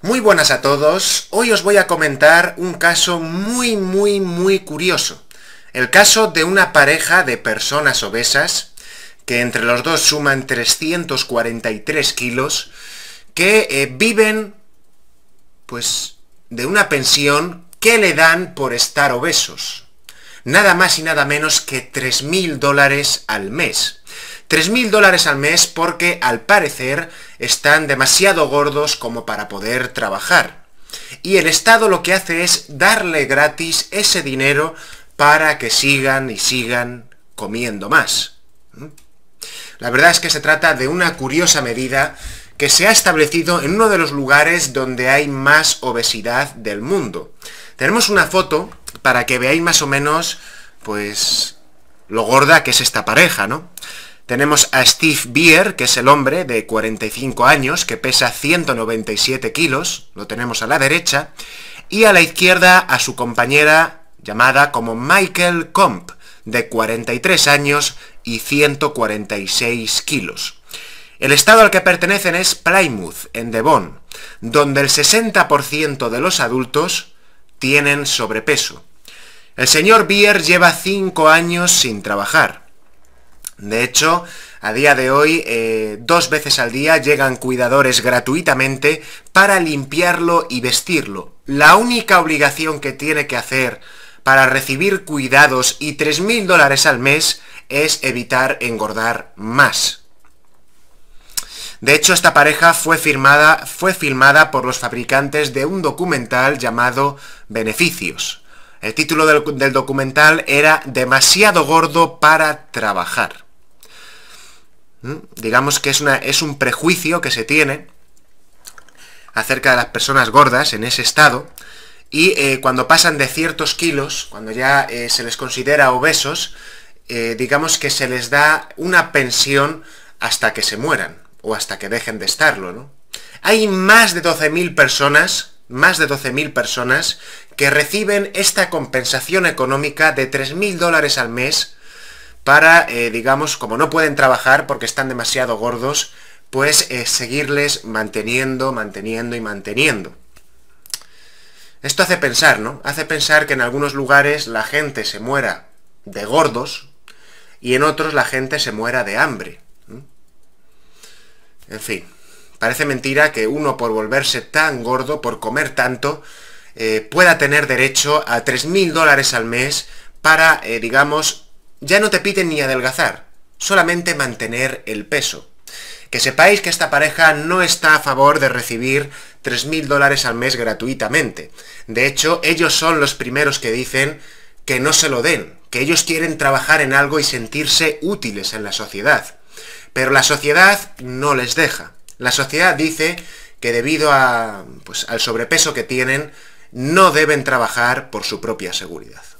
Muy buenas a todos, hoy os voy a comentar un caso muy muy muy curioso. El caso de una pareja de personas obesas, que entre los dos suman 343 kilos, que eh, viven pues de una pensión que le dan por estar obesos. Nada más y nada menos que 3.000 dólares al mes. 3.000 dólares al mes porque al parecer están demasiado gordos como para poder trabajar. Y el Estado lo que hace es darle gratis ese dinero para que sigan y sigan comiendo más. ¿Mm? La verdad es que se trata de una curiosa medida que se ha establecido en uno de los lugares donde hay más obesidad del mundo. Tenemos una foto para que veáis más o menos, pues, lo gorda que es esta pareja, ¿no? Tenemos a Steve Beer, que es el hombre de 45 años, que pesa 197 kilos, lo tenemos a la derecha, y a la izquierda a su compañera llamada como Michael Comp, de 43 años y 146 kilos. El estado al que pertenecen es Plymouth, en Devon, donde el 60% de los adultos tienen sobrepeso. El señor Beer lleva 5 años sin trabajar. De hecho, a día de hoy, eh, dos veces al día llegan cuidadores gratuitamente para limpiarlo y vestirlo. La única obligación que tiene que hacer para recibir cuidados y 3.000 dólares al mes es evitar engordar más. De hecho, esta pareja fue, fue filmada por los fabricantes de un documental llamado Beneficios. El título del documental era Demasiado gordo para trabajar. Digamos que es, una, es un prejuicio que se tiene acerca de las personas gordas en ese estado. Y eh, cuando pasan de ciertos kilos, cuando ya eh, se les considera obesos, eh, digamos que se les da una pensión hasta que se mueran o hasta que dejen de estarlo. Hay más de 12.000 personas, más de 12.000 personas que reciben esta compensación económica de 3.000 dólares al mes para, eh, digamos, como no pueden trabajar porque están demasiado gordos, pues eh, seguirles manteniendo, manteniendo y manteniendo. Esto hace pensar, ¿no? Hace pensar que en algunos lugares la gente se muera de gordos y en otros la gente se muera de hambre. En fin, parece mentira que uno por volverse tan gordo, por comer tanto, eh, pueda tener derecho a 3.000 dólares al mes para, digamos, ya no te piden ni adelgazar, solamente mantener el peso. Que sepáis que esta pareja no está a favor de recibir 3.000 dólares al mes gratuitamente. De hecho, ellos son los primeros que dicen que no se lo den, que ellos quieren trabajar en algo y sentirse útiles en la sociedad. Pero la sociedad no les deja. La sociedad dice que debido a, pues, al sobrepeso que tienen, no deben trabajar por su propia seguridad.